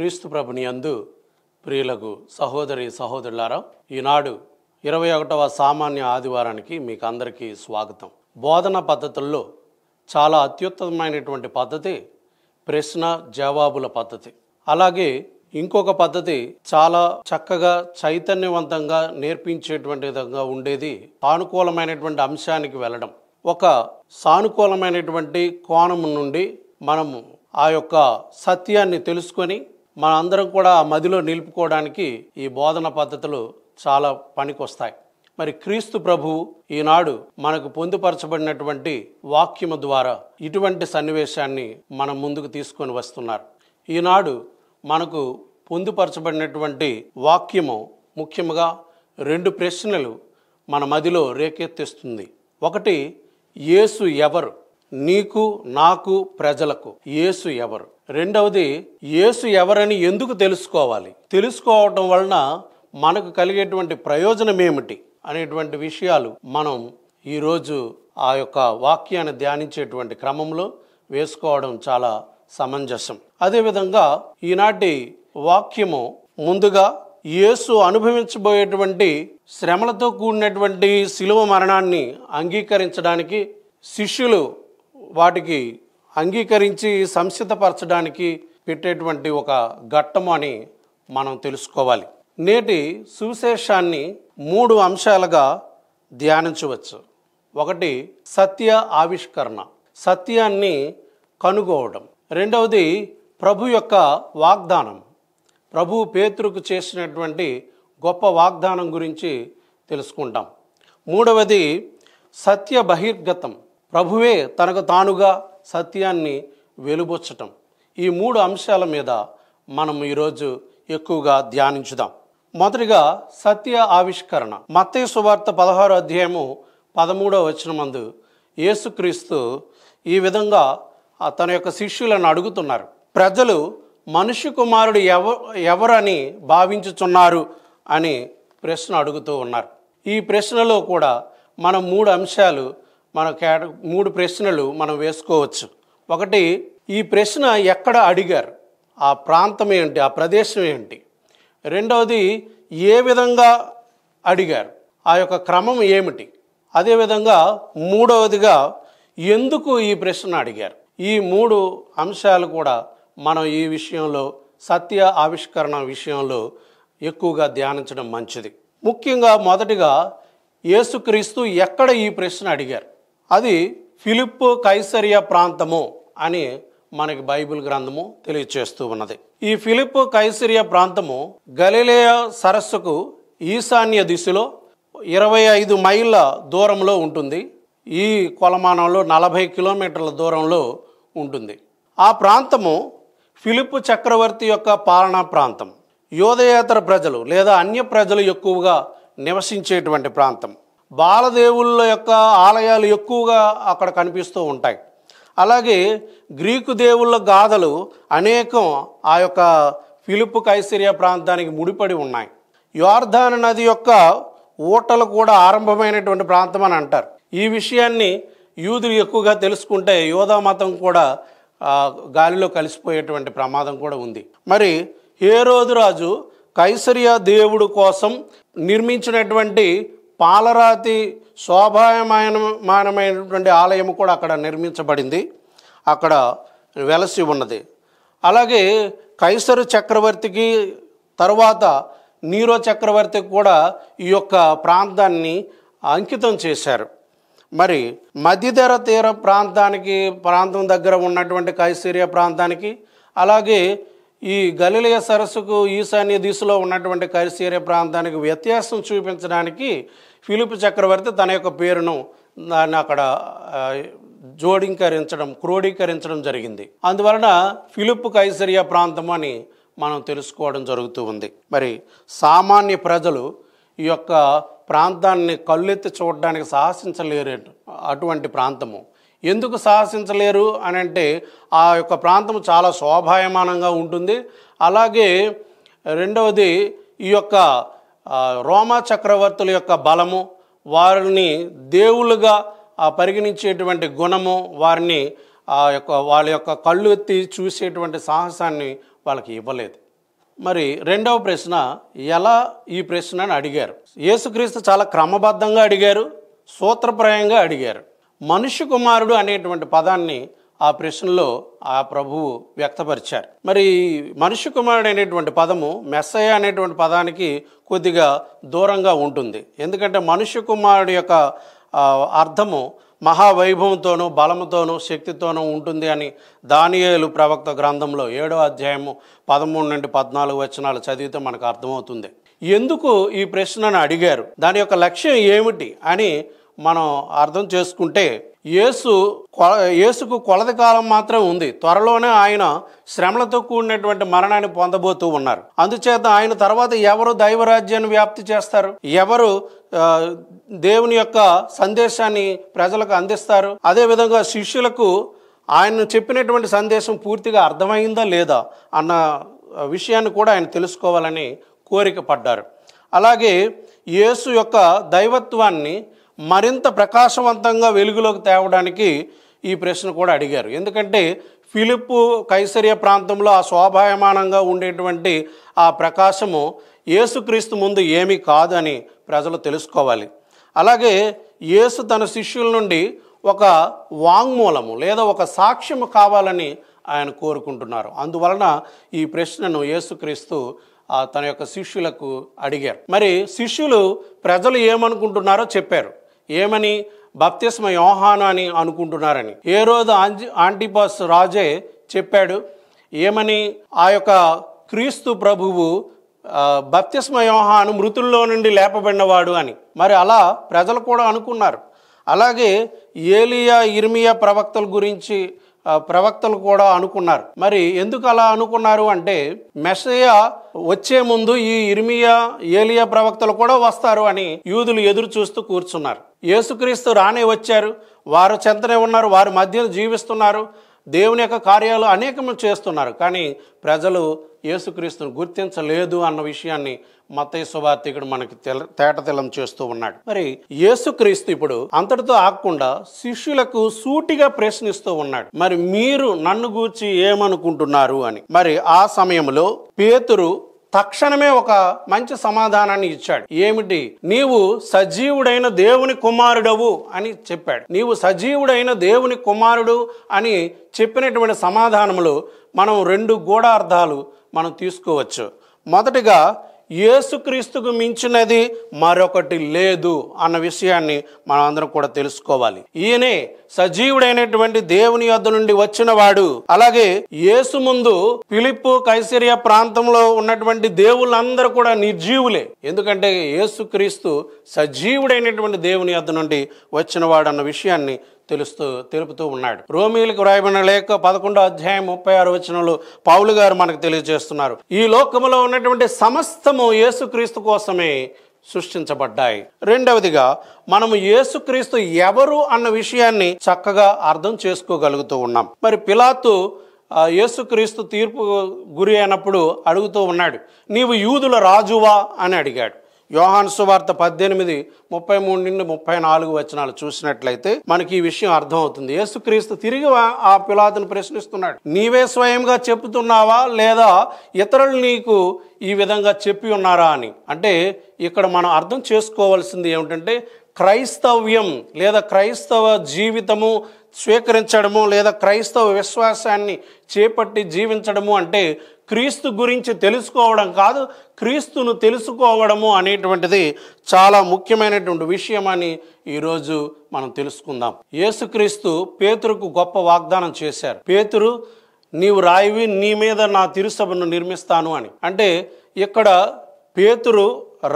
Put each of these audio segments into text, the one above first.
క్రీస్తు ప్రభుని అందు ప్రియులకు సహోదరి సహోదరులారా ఈనాడు ఇరవై ఒకటవ సామాన్య ఆదివారానికి మీకు అందరికీ స్వాగతం బోధన పద్ధతుల్లో చాలా అత్యుత్తమైనటువంటి పద్ధతి ప్రశ్న జవాబుల పద్ధతి అలాగే ఇంకొక పద్ధతి చాలా చక్కగా చైతన్యవంతంగా నేర్పించేటువంటి విధంగా ఉండేది సానుకూలమైనటువంటి అంశానికి వెళ్ళడం ఒక సానుకూలమైనటువంటి కోణం నుండి మనము ఆ యొక్క సత్యాన్ని తెలుసుకొని మన అందరం కూడా ఆ మదిలో నిలుపుకోవడానికి ఈ బోధన పద్ధతులు చాలా పనికొస్తాయి మరి క్రీస్తు ప్రభు ఈనాడు మనకు పొందుపరచబడినటువంటి వాక్యము ద్వారా ఇటువంటి సన్నివేశాన్ని మనం ముందుకు తీసుకొని వస్తున్నారు ఈనాడు మనకు పొందుపరచబడినటువంటి వాక్యము ముఖ్యముగా రెండు ప్రశ్నలు మన మదిలో రేకెత్తిస్తుంది ఒకటి యేసు ఎవరు నీకు నాకు ప్రజలకు యేసు ఎవరు రెండవది యేసు ఎవరని ఎందుకు తెలుసుకోవాలి తెలుసుకోవటం వలన మనకు కలిగేటువంటి ప్రయోజనం ఏమిటి అనేటువంటి విషయాలు మనం ఈరోజు ఆ యొక్క వాక్యాన్ని ధ్యానించేటువంటి క్రమంలో వేసుకోవడం చాలా సమంజసం అదేవిధంగా ఈనాటి వాక్యము ముందుగా యేసు అనుభవించబోయేటువంటి శ్రమలతో కూడినటువంటి శిలువ మరణాన్ని అంగీకరించడానికి శిష్యులు వాటికి అంగీకరించి సంసిద్ధపరచడానికి పెట్టేటువంటి ఒక ఘట్టము అని మనం తెలుసుకోవాలి నేటి సువిశేషాన్ని మూడు అంశాలుగా ధ్యానించవచ్చు ఒకటి సత్య ఆవిష్కరణ సత్యాన్ని కనుగోవడం రెండవది ప్రభు యొక్క వాగ్దానం ప్రభు పేతృకు చేసినటువంటి గొప్ప వాగ్దానం గురించి తెలుసుకుంటాం మూడవది సత్య బహిర్గతం ప్రభువే తనకు తానుగా సత్యాన్ని వెలుబుచ్చటం ఈ మూడు అంశాల మీద మనం ఈరోజు ఎక్కువగా ధ్యానించుదాం మొదటిగా సత్య ఆవిష్కరణ మత్తయ్య సువార్త పదహారు అధ్యాయము పదమూడవ వచనమందు యేసుక్రీస్తు ఈ విధంగా తన యొక్క శిష్యులను అడుగుతున్నారు ప్రజలు మనుష్య కుమారుడు ఎవ ఎవరని భావించుచున్నారు అని ప్రశ్న అడుగుతూ ఉన్నారు ఈ ప్రశ్నలో కూడా మనం మూడు అంశాలు మన కేట మూడు ప్రశ్నలు మనం వేసుకోవచ్చు ఒకటి ఈ ప్రశ్న ఎక్కడ అడిగారు ఆ ప్రాంతం ఏంటి ఆ ప్రదేశం ఏంటి రెండవది ఏ విధంగా అడిగారు ఆ యొక్క క్రమం ఏమిటి అదేవిధంగా మూడవదిగా ఎందుకు ఈ ప్రశ్న అడిగారు ఈ మూడు అంశాలు కూడా మనం ఈ విషయంలో సత్య ఆవిష్కరణ విషయంలో ఎక్కువగా ధ్యానించడం మంచిది ముఖ్యంగా మొదటిగా యేసుక్రీస్తు ఎక్కడ ఈ ప్రశ్న అడిగారు అది ఫిలిప్ కైసరియ ప్రాంతము అని మనకి బైబిల్ గ్రంథము తెలియచేస్తూ ఉన్నది ఈ ఫిలిప్ కైసరియ ప్రాంతము గలిలేయ సరస్సుకు ఈశాన్య దిశలో ఇరవై ఐదు మైళ్ళ దూరంలో ఉంటుంది ఈ కొలమానంలో నలభై కిలోమీటర్ల దూరంలో ఉంటుంది ఆ ప్రాంతము ఫిలిప్ చక్రవర్తి యొక్క పాలనా ప్రాంతం యోదయేతర ప్రజలు లేదా అన్య ప్రజలు ఎక్కువగా నివసించేటువంటి ప్రాంతం బాలదేవుళ్ళ యొక్క ఆలయాలు ఎక్కువగా అక్కడ కనిపిస్తూ ఉంటాయి అలాగే గ్రీకు దేవుళ్ళ గాథలు అనేకం ఆ యొక్క ఫిలిప్ కైసరియా ప్రాంతానికి ముడిపడి ఉన్నాయి యోర్ధాన్ నది యొక్క ఊటలు కూడా ఆరంభమైనటువంటి ప్రాంతం అని అంటారు ఈ విషయాన్ని యూదులు ఎక్కువగా తెలుసుకుంటే యోధా మతం కూడా గాలిలో కలిసిపోయేటువంటి ప్రమాదం కూడా ఉంది మరి ఏ రోజు రాజు కైసరియా దేవుడు కోసం నిర్మించినటువంటి పాలరాతి శోభాయమానమైనటువంటి ఆలయం కూడా అక్కడ నిర్మించబడింది అక్కడ వెలసి ఉన్నది అలాగే కైసరు చక్రవర్తికి తర్వాత నీరో చక్రవర్తికి కూడా ఈ యొక్క ప్రాంతాన్ని అంకితం చేశారు మరి మధ్యధర తీర ప్రాంతానికి ప్రాంతం దగ్గర ఉన్నటువంటి కైసీరియ ప్రాంతానికి అలాగే ఈ గలిలయ సరస్సుకు ఈశాన్య దిశలో ఉన్నటువంటి కైసీరియా ప్రాంతానికి వ్యత్యాసం చూపించడానికి ఫిలిప్ చక్రవర్తి తన యొక్క పేరును దాన్ని అక్కడ జోడీకరించడం క్రోడీకరించడం జరిగింది అందువలన ఫిలిప్ కైసరియా ప్రాంతం అని మనం తెలుసుకోవడం జరుగుతూ ఉంది మరి సామాన్య ప్రజలు ఈ యొక్క ప్రాంతాన్ని కళ్ళెత్తి చూడడానికి సాహసించలేరు అటువంటి ప్రాంతము ఎందుకు సాహసించలేరు అని అంటే ఆ యొక్క ప్రాంతం చాలా శోభాయమానంగా ఉంటుంది అలాగే రెండవది ఈ యొక్క రోమా చక్రవర్తుల యొక్క బలము వారిని దేవులుగా పరిగణించేటువంటి గుణము వారిని ఆ యొక్క వాళ్ళ యొక్క కళ్ళు ఎత్తి చూసేటువంటి సాహసాన్ని వాళ్ళకి ఇవ్వలేదు మరి రెండవ ప్రశ్న ఎలా ఈ ప్రశ్న అని అడిగారు యేసుక్రీస్తు చాలా క్రమబద్ధంగా అడిగారు సూత్రప్రాయంగా అడిగారు మనుష్య కుమారుడు అనేటువంటి పదాన్ని ఆ ప్రశ్నలో ఆ ప్రభువు వ్యక్తపరిచారు మరి మనుష్య కుమారుడు అనేటువంటి పదము మెస్సయ అనేటువంటి పదానికి కొద్దిగా దూరంగా ఉంటుంది ఎందుకంటే మనుష్య కుమారుడు యొక్క అర్థము మహావైభవంతోనూ బలముతోనూ శక్తితోనూ ఉంటుంది అని దానియేలు ప్రవక్త గ్రంథంలో ఏడో అధ్యాయము పదమూడు నుండి పద్నాలుగు వచనాలు చదివితే మనకు అర్థమవుతుంది ఎందుకు ఈ ప్రశ్నను అడిగారు దాని యొక్క లక్ష్యం ఏమిటి అని మనం అర్థం చేసుకుంటే యేసు యేసుకు కొలత కాలం మాత్రం ఉంది త్వరలోనే ఆయన శ్రమలతో కూడినటువంటి మరణాన్ని పొందబోతూ ఉన్నారు అందుచేత ఆయన తర్వాత ఎవరు దైవరాజ్యాన్ని వ్యాప్తి చేస్తారు ఎవరు దేవుని యొక్క సందేశాన్ని ప్రజలకు అందిస్తారు అదేవిధంగా శిష్యులకు ఆయన చెప్పినటువంటి సందేశం పూర్తిగా అర్థమైందా లేదా అన్న విషయాన్ని కూడా ఆయన తెలుసుకోవాలని కోరిక పడ్డారు అలాగే యేసు యొక్క దైవత్వాన్ని మరింత ప్రకాశవంతంగా వెలుగులోకి తేవడానికి ఈ ప్రశ్న కూడా అడిగారు ఎందుకంటే ఫిలిప్పు కైసరియ ప్రాంతంలో ఆ శోభాయమానంగా ఉండేటువంటి ఆ ప్రకాశము ఏసుక్రీస్తు ముందు ఏమీ కాదు అని ప్రజలు తెలుసుకోవాలి అలాగే యేసు తన శిష్యుల నుండి ఒక వాంగ్మూలము లేదా ఒక సాక్ష్యము కావాలని ఆయన కోరుకుంటున్నారు అందువలన ఈ ప్రశ్నను యేసుక్రీస్తు తన యొక్క శిష్యులకు అడిగారు మరి శిష్యులు ప్రజలు ఏమనుకుంటున్నారో చెప్పారు ఏమని బప్తిస్మ యోహాను అని అనుకుంటున్నారని ఏ రోజు ఆంజి ఆంటిపాస్ రాజే చెప్పాడు ఏమని ఆ యొక్క క్రీస్తు ప్రభువు బప్తిస్మ యోహాను మృతుల్లో నుండి లేపబడినవాడు అని మరి అలా ప్రజలు కూడా అనుకున్నారు అలాగే ఏలియా ఇర్మియా ప్రవక్తల గురించి ప్రవక్తలు కూడా అనుకున్నారు మరి ఎందుకు అలా అనుకున్నారు అంటే మెస్సయ వచ్చే ముందు ఈ ఇర్మియా ఏలియా ప్రవక్తలు కూడా వస్తారు అని యూదులు ఎదురు చూస్తూ కూర్చున్నారు యేసుక్రీస్తు రానే వచ్చారు వారు చెంతనే ఉన్నారు వారి మధ్యలో జీవిస్తున్నారు దేవుని యొక్క కార్యాలు అనేకము చేస్తున్నారు కానీ ప్రజలు యేసుక్రీస్తును గుర్తించలేదు అన్న విషయాన్ని మతయ్య శుభార్థికుడు మనకి తెల తేటతెల్లం చేస్తూ ఉన్నాడు మరి యేసుక్రీస్తు ఇప్పుడు అంతటితో ఆగకుండా శిష్యులకు సూటిగా ప్రశ్నిస్తూ ఉన్నాడు మరి మీరు నన్ను గూర్చి ఏమనుకుంటున్నారు అని మరి ఆ సమయంలో పేతురు తక్షణమే ఒక మంచి సమాధానాన్ని ఇచ్చాడు ఏమిటి నీవు సజీవుడైన దేవుని కుమారుడవు అని చెప్పాడు నీవు సజీవుడైన దేవుని కుమారుడు అని చెప్పినటువంటి సమాధానములు మనం రెండు గూఢార్థాలు మనం తీసుకోవచ్చు మొదటిగా యేసుక్రీస్తుకు మించినది మరొకటి లేదు అన్న విషయాన్ని మనం అందరం కూడా తెలుసుకోవాలి ఈయనే సజీవుడైనటువంటి దేవుని యొద్ద నుండి వచ్చినవాడు అలాగే యేసు ముందు పిలిప్పు కైసరియ ప్రాంతంలో ఉన్నటువంటి దేవుళ్ళందరూ కూడా నిర్జీవులే ఎందుకంటే యేసుక్రీస్తు సజీవుడైనటువంటి దేవుని యొద్ద నుండి వచ్చినవాడు అన్న విషయాన్ని తెలుస్తూ తెలుపుతూ ఉన్నాడు రోమిలకు వ్రాయబడిన లేఖ పదకొండో అధ్యాయం ముప్పై ఆరు వచనంలో పావులు గారు మనకు తెలియజేస్తున్నారు ఈ లోకంలో ఉన్నటువంటి సమస్తము యేసుక్రీస్తు కోసమే సృష్టించబడ్డాయి రెండవదిగా మనము యేసుక్రీస్తు ఎవరు అన్న విషయాన్ని చక్కగా అర్థం చేసుకోగలుగుతూ ఉన్నాం మరి పిలాతు యేసుక్రీస్తు తీర్పు గురి అయినప్పుడు అడుగుతూ ఉన్నాడు నీవు యూదుల రాజువా అని అడిగాడు యోహాన్ సువార్త పద్దెనిమిది ముప్పై మూడు నుండి ముప్పై నాలుగు వచనాలు చూసినట్లయితే మనకి ఈ విషయం అర్థమవుతుంది యేసుక్రీస్తు తిరిగి ఆ పిలాతను ప్రశ్నిస్తున్నాడు నీవే స్వయంగా చెప్తున్నావా లేదా ఇతరులు నీకు ఈ విధంగా చెప్పి ఉన్నారా అని అంటే ఇక్కడ మనం అర్థం చేసుకోవాల్సింది ఏమిటంటే క్రైస్తవ్యం లేదా క్రైస్తవ జీవితము స్వీకరించడము లేదా క్రైస్తవ విశ్వాసాన్ని చేపట్టి జీవించడము అంటే క్రీస్తు గురించి తెలుసుకోవడం కాదు క్రీస్తును తెలుసుకోవడము అనేటువంటిది చాలా ముఖ్యమైనటువంటి విషయం అని ఈరోజు మనం తెలుసుకుందాం యేసుక్రీస్తు పేతురుకు గొప్ప వాగ్దానం చేశారు పేతురు నీవు రాయివి నీ మీద నా తిరుసభను నిర్మిస్తాను అని అంటే ఇక్కడ పేతురు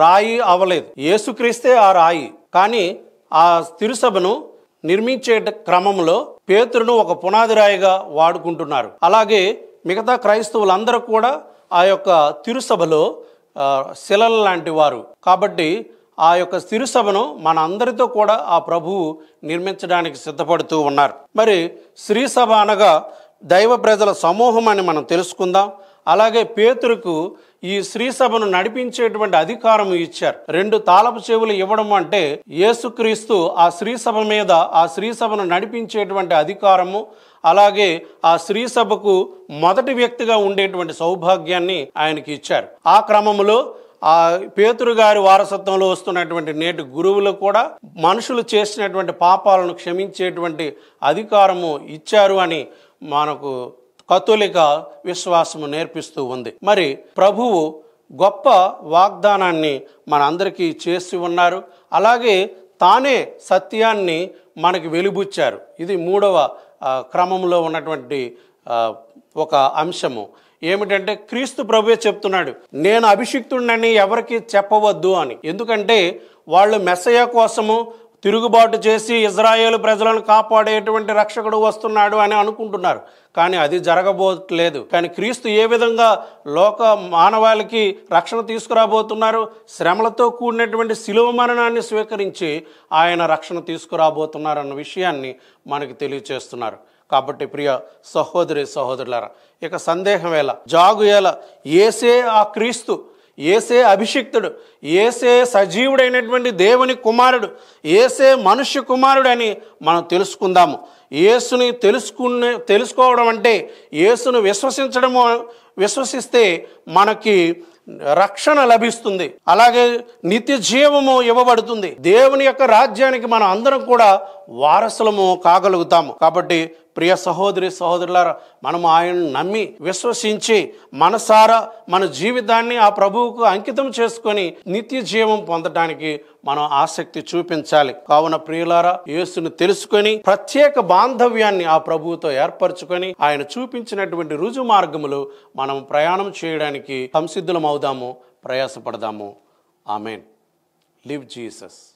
రాయి అవలేదు యేసుక్రీస్తే ఆ రాయి కానీ ఆ తిరుసభను నిర్మించే క్రమంలో పేతురును ఒక పునాదిరాయిగా వాడుకుంటున్నారు అలాగే మిగతా క్రైస్తవులందరూ కూడా ఆ యొక్క తిరుసభలో శిలలు లాంటి వారు కాబట్టి ఆ యొక్క స్థిరసభను మన అందరితో కూడా ఆ ప్రభువు నిర్మించడానికి సిద్ధపడుతూ ఉన్నారు మరి శ్రీసభ అనగా దైవ ప్రజల సమూహం అని మనం తెలుసుకుందాం అలాగే పేతురుకు ఈ శ్రీ సభను నడిపించేటువంటి అధికారం ఇచ్చారు రెండు తాళపు చెవులు ఇవ్వడం అంటే యేసుక్రీస్తు ఆ శ్రీ సభ మీద ఆ శ్రీ సభను నడిపించేటువంటి అధికారము అలాగే ఆ శ్రీ సభకు మొదటి వ్యక్తిగా ఉండేటువంటి సౌభాగ్యాన్ని ఆయనకి ఇచ్చారు ఆ క్రమంలో ఆ పేతురు గారి వారసత్వంలో వస్తున్నటువంటి నేటి గురువులు కూడా మనుషులు చేసినటువంటి పాపాలను క్షమించేటువంటి అధికారము ఇచ్చారు అని మనకు కతులిక విశ్వాసము నేర్పిస్తూ ఉంది మరి ప్రభువు గొప్ప వాగ్దానాన్ని మనందరికీ చేసి ఉన్నారు అలాగే తానే సత్యాన్ని మనకి వెలుబుచ్చారు ఇది మూడవ క్రమంలో ఉన్నటువంటి ఒక అంశము ఏమిటంటే క్రీస్తు ప్రభువే చెప్తున్నాడు నేను అభిషిక్తుడినని ఎవరికి చెప్పవద్దు అని ఎందుకంటే వాళ్ళు మెస్సయ్య కోసము తిరుగుబాటు చేసి ఇజ్రాయేల్ ప్రజలను కాపాడేటువంటి రక్షకుడు వస్తున్నాడు అని అనుకుంటున్నారు కానీ అది జరగబోట్లేదు కానీ క్రీస్తు ఏ విధంగా లోక మానవాళికి రక్షణ తీసుకురాబోతున్నారు శ్రమలతో కూడినటువంటి శిలువ మరణాన్ని స్వీకరించి ఆయన రక్షణ తీసుకురాబోతున్నారు అన్న విషయాన్ని మనకి తెలియచేస్తున్నారు కాబట్టి ప్రియ సహోదరి సహోదరులారా ఇక సందేహం ఎలా జాగు ఎలా ఏసే ఆ క్రీస్తు ఏసే అభిషిక్తుడు ఏసే సజీవుడైనటువంటి దేవుని కుమారుడు ఏసే మనుష్య కుమారుడు అని మనం తెలుసుకుందాము ఏసుని తెలుసుకునే తెలుసుకోవడం అంటే ఏసును విశ్వసించడము విశ్వసిస్తే మనకి రక్షణ లభిస్తుంది అలాగే నిత్య జీవము ఇవ్వబడుతుంది దేవుని యొక్క రాజ్యానికి మనం అందరం కూడా వారసులము కాగలుగుతాము కాబట్టి ప్రియ సహోదరి సహోదరులారా మనం ఆయనను నమ్మి విశ్వసించి మనసారా మన జీవితాన్ని ఆ ప్రభువుకు అంకితం చేసుకొని నిత్య జీవం పొందటానికి మనం ఆసక్తి చూపించాలి కావున ప్రియులారా యేసును తెలుసుకొని ప్రత్యేక బాంధవ్యాన్ని ఆ ప్రభువుతో ఏర్పరచుకొని ఆయన చూపించినటువంటి రుజు మార్గములు మనం ప్రయాణం చేయడానికి సంసిద్ధులం అవుదాము ప్రయాసపడదాము ఆమెన్ లివ్ జీసస్